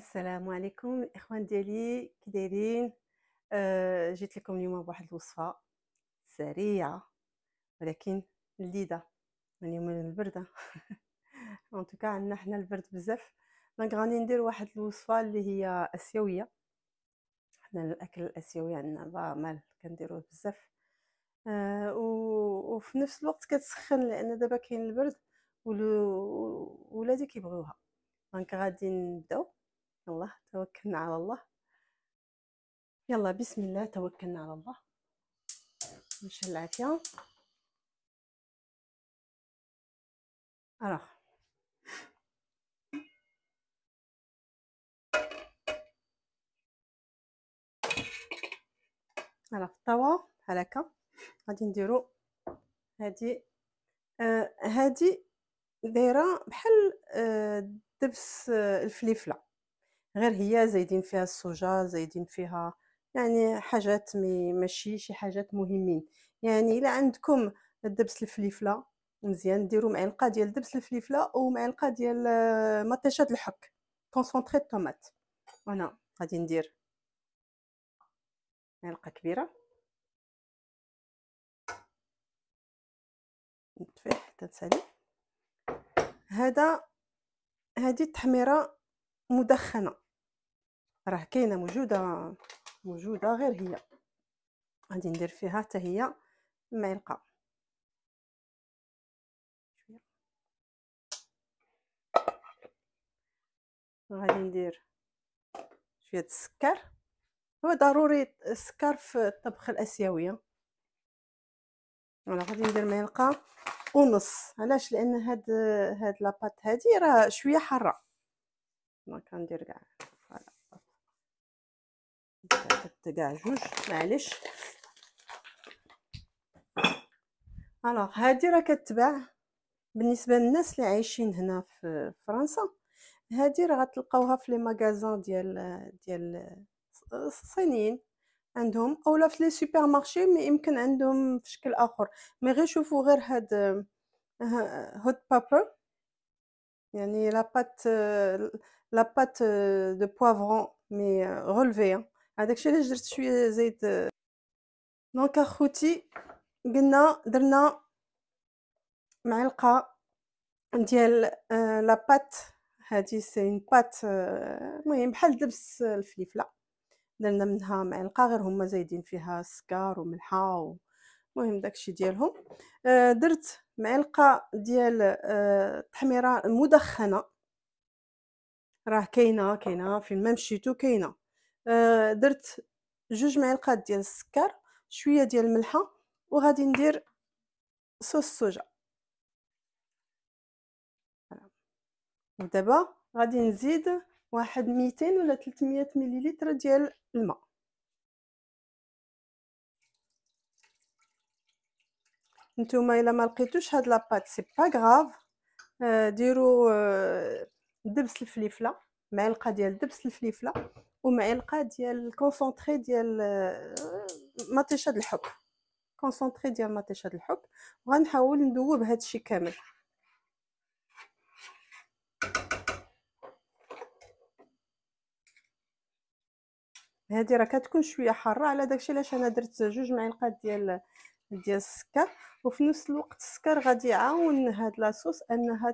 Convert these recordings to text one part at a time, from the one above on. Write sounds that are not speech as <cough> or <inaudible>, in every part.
السلام عليكم الاخوان ديالي كي دايرين آه جيت لكم اليوم بواحد الوصفه سريعه ولكن لذيذه يعني من البرده ان توكا عندنا حنا البرد بزاف دونك غادي ندير واحد الوصفه اللي هي اسيويه حنا الاكل الاسيوي عندنا با مال كنديروه بزاف آه و... وفي نفس الوقت كتسخن لان دابا كاين البرد ولادي كيبغيوها دونك غادي نبداو الله توكلنا على الله يلا بسم الله توكلنا على الله مش العافيه alors على الطاوه بحال هكا غادي نديرو هادي آه هادي دايره بحال آه دبس آه الفليفله غير هي زايدين فيها السوجا زايدين فيها يعني حاجات ماشي شي حاجات مهمين يعني الا عندكم الدبس الفليفله مزيان ديروا معلقه ديال دبس الفليفله ومعلقه ديال آه، مطيشه الحك كونسونطري طوماط انا غادي ندير معلقه كبيره نطفي حتى تسالي هذا هذه التحميره مدخنه راه كاينه موجوده موجوده غير هي غادي ندير فيها حتى هي معلقه غادي ندير شويه السكر هو ضروري السكر في الطبخ الاسيويه انا غادي ندير معلقه ونص علاش لان هاد هاد لاباط هادي راه شويه حاره ما كندير كاع كاع جوج معليش الوغ هادي راه كتباع بالنسبه للناس اللي عايشين هنا في فرنسا هادي راه غتلقاوها في لي ماغازون ديال ديال الصينيين عندهم اولا في لي سوبر مارشي مي يمكن عندهم في شكل اخر مي غير شوفوا غير هاد هوت بابر يعني لا بات لا بات دو بوافرون مي غولفي هذاك الشيء علاش درت شويه زيت دونك اخوتي قلنا درنا معلقه ديال آه، لا لاباط هادي سي اون بات آه، المهم بحال دبس الفليفله درنا منها معلقه غير هما زايدين فيها السكر وملحه المهم داكشي ديالهم آه، درت معلقه ديال التحميره تحميره مدخنه راه كاينه كاينه فين ما مشيتو كاينه آه، درت جوج معلقات ديال السكر شويه ديال الملحه وغادي ندير صوص سوجا ودابا غادي نزيد واحد 200 ولا 300 مليلتر ديال الماء نتوما الا ما لقيتوش هاد لاباط سي با غاف آه، ديروا آه، دبس الفليفله معلقه ديال دبس الفليفله ومع القا ديال الكونسونطري ديال آه، مطيشه الحب كونسونطري ديال مطيشه الحب وغنحاول ندوب هادشي كامل هادي راه كتكون شويه حاره على داكشي علاش انا درت جوج معلقات ديال ديال السكر وفي نفس الوقت السكر غادي يعاون هاد لاصوص انها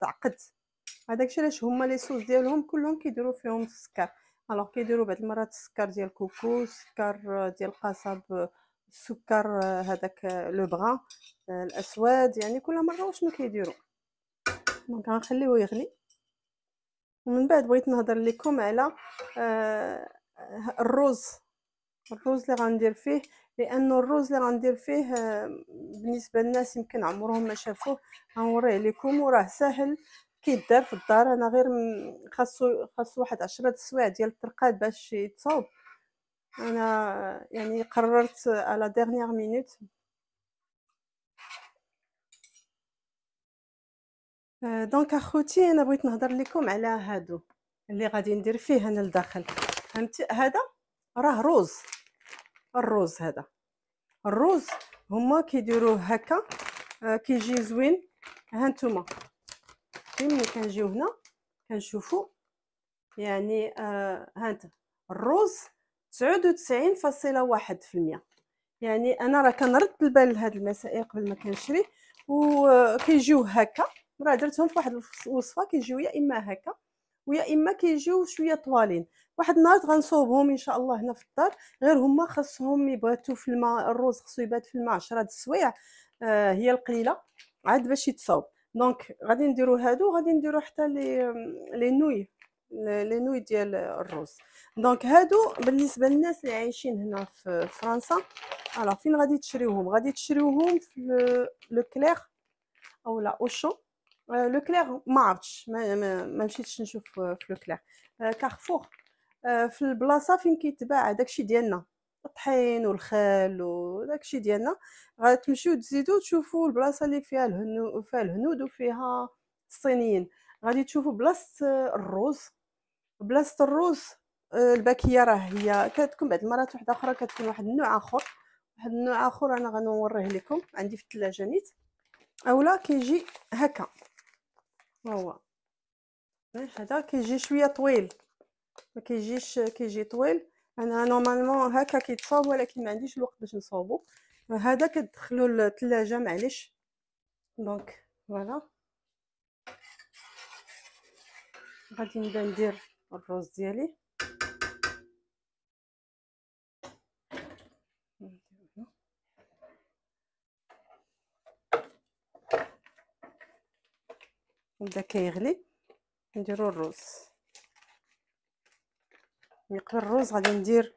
تعقد هذاك الشيء علاش هما لي صوص ديالهم كلهم كيديروا فيهم السكر الوغ كيديروا بعض المرات السكر ديال الكوكو السكر ديال القصب السكر آه، هذاك آه، لو بغا آه، الاسود يعني كل مره وشنو كيديروا دونك غنخليوه يغلي ومن بعد بغيت نهضر لكم على آه الرز الرز اللي غندير فيه لانه الرز اللي غندير فيه بالنسبه للناس يمكن عمرهم ما شافوه غنوريه لكم وراه سهل كي دار في الدار انا غير خاصو خاصو واحد عشرة السوايع ديال الطرقات باش يتصاوب انا يعني قررت على ديرنيير مينوت دونك اخوتي انا بغيت نهضر لكم على هادو اللي غادي ندير فيه انا لداخل فهمتي هذا راه روز الروز هذا الروز هما كيديروه هكا آه، كيجي زوين هانتوما صافي ملي كنجيو هنا كنشوفو يعني آه هانت في المية يعني انا راه كنرد البال لهاد المسائل قبل ما كنشري كيجيو هكا راه درتهم في واحد الوصفه كيجيو يا اما هكا ويا اما كيجيو شويه طوالين واحد النهار غنصوبهم ان شاء الله هنا في الدار غير هما خاصهم يباتوا في الماء الروز خصو يبات في الماء 10 د السوايع آه هي القليله عاد باش يتصاوب دونك غادي نديرو هادو غادي نديرو حتى لي لي نوي لي نوي ديال الرز دونك هادو بالنسبه للناس اللي عايشين هنا في فرنسا الوغ فين غادي تشريوهم غادي تشريوهم في لو كلير او لا اوشو آه، لو كلير ما عرفتش ما, ما, ما مشيتش نشوف في لو كلير آه، كارفور آه، في البلاصه فين كيتباع داكشي ديالنا الطحين والخال وداكشي ديالنا غتمشيو تزيدو تشوفوا البلاصه اللي فيها الهنو فيها الهنود وفيها الصينيين غادي تشوفوا بلاصه الروز بلاصه الروز آه، الباكيه راه هي كتكون بعد المرات واحده اخرى كتكون واحد النوع اخر واحد النوع اخر انا غنوريه لكم عندي في الثلاجه نيت اولا كيجي هكا هو إيه، هذا كيجي شويه طويل ما كيجيش كيجي طويل انا نورمالمون هكا كيتصاوب ولكن ما عنديش الوقت باش نصاوبو هذا كتدخلو للثلاجه معليش دونك فوالا غادي نبدا ندير الروز ديالي بدا كيغلي نديرو الروز مقدار الرز غادي ندير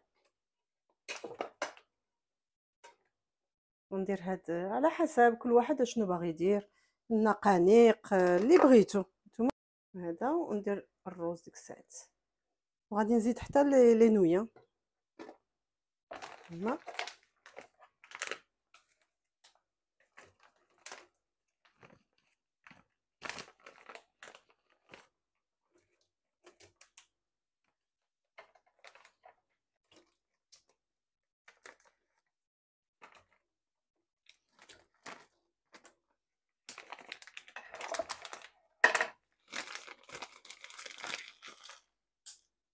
وندير هاد على حسب كل واحد شنو باغي يدير النقانيق آه، اللي بغيتو نتوما هذا وندير الرز ديك الساعات وغادي نزيد حتى لي نويه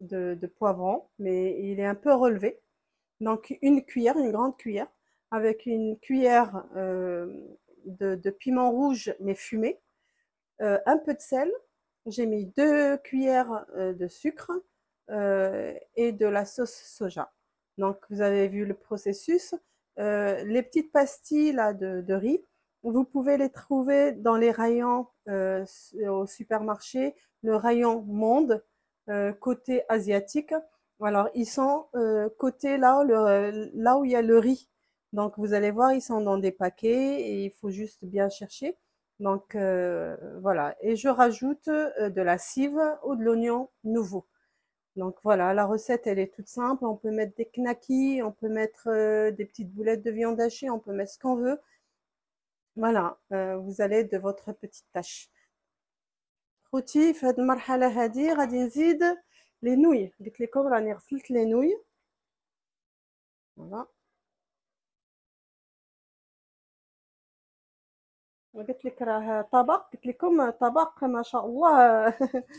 de, poivron, mais il est un peu relevé. Donc une cuillère, une grande cuillère, avec une cuillère euh, de, piment rouge mais fumé, euh, un peu de sel, j'ai mis deux cuillères euh, de sucre et de la sauce soja. Donc vous avez vu le processus. les petites pastilles là, de, riz, vous pouvez les trouver dans les rayons au supermarché, le rayon monde euh, côté asiatique. Alors, ils sont euh, côté là, là où il y a le riz. Donc, vous allez voir, ils sont dans des paquets et il faut juste bien chercher. Donc, euh, voilà. Et je rajoute de la cive ou de l'oignon nouveau. Donc voilà, la recette, elle est toute simple. On peut mettre des knackis, on peut mettre des petites boulettes de viande hachée, on peut mettre ce qu'on veut. Voilà, vous allez de votre petite tâche. خوتي في هاد المرحله هادي غادي نزيد لي نوي قلت لكم راني غسلت لي نوي فوالا قلت لك راه طبق قلت لكم طبق ما شاء الله <laughs>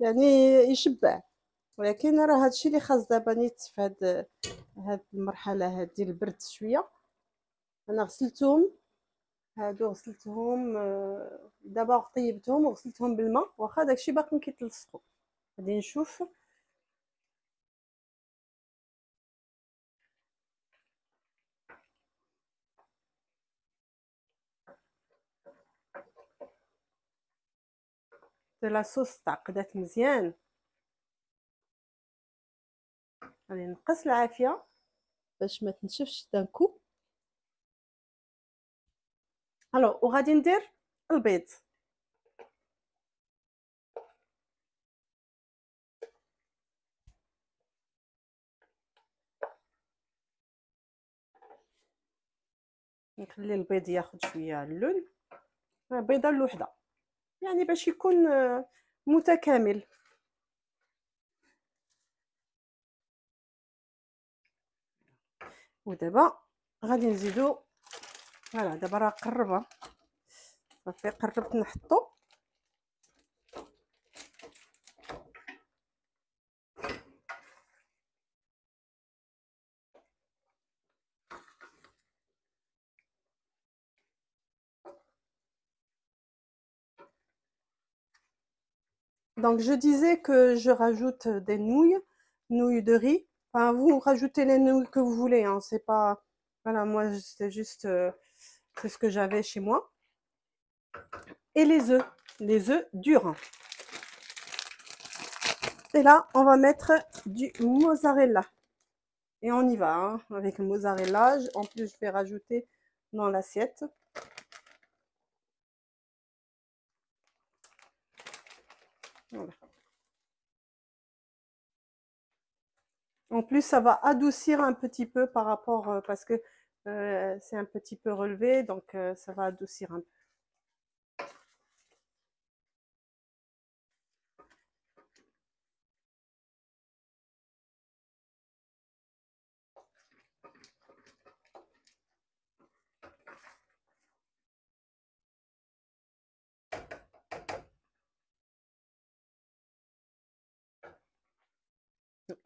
يعني يشبع ولكن راه هادشي اللي خاص دابا نيت في هذه هاد المرحله هادي البرد شويه انا غسلتهم هادو غسلتهم آه، دابا طيبتهم وغسلتهم بالماء واخا داكشي باقي كيتلصقوا غادي نشوف لاصوص تعقدات مزيان غادي نقص العافيه باش ما تنشفش دانكو الو وغادي ندير البيض نخلي البيض ياخد شويه اللون بيضه الوحده يعني باش يكون آه، متكامل ودابا غادي نزيدو فوالا دابا راه enfin صافي قربت نحطو Donc, je disais que je rajoute des nouilles, nouilles de riz. Enfin, vous rajoutez les nouilles que vous voulez. Hein. C'est pas. Voilà, moi, c'est juste. Euh, ce que j'avais chez moi. Et les œufs, les œufs durs. Et là, on va mettre du mozzarella. Et on y va hein, avec le mozzarella. En plus, je vais rajouter dans l'assiette. Voilà. En plus, ça va adoucir un petit peu par rapport, euh, parce que euh, c'est un petit peu relevé, donc euh, ça va adoucir un peu.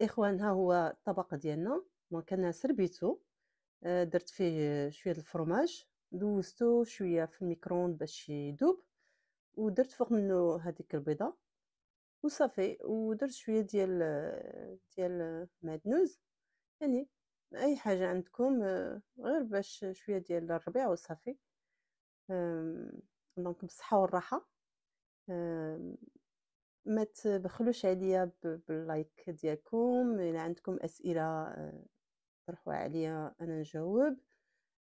الاخوان ها هو الطبق ديالنا دونك انا سربيتو آه، درت فيه شويه الفرماج دوزتو شويه في الميكروند باش يدوب ودرت فوق منه هذيك البيضه وصافي ودرت شويه ديال ديال معدنوز يعني اي حاجه عندكم آه، غير باش شويه ديال الربيع وصافي دونك بالصحه والراحه ما تبخلوش عليا باللايك ديالكم الا عندكم اسئله آه، طرحوها عليا انا نجاوب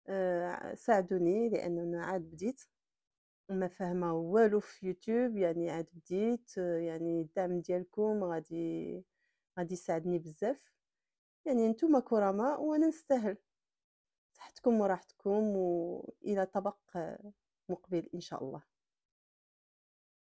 آه، ساعدوني لان انا عاد بديت ما فاهمه والو في يوتيوب يعني عاد بديت يعني الدعم ديالكم غادي غادي يساعدني بزاف يعني نتوما كرماء وانا نستاهل صحتكم وراحتكم والى طبق مقبل ان شاء الله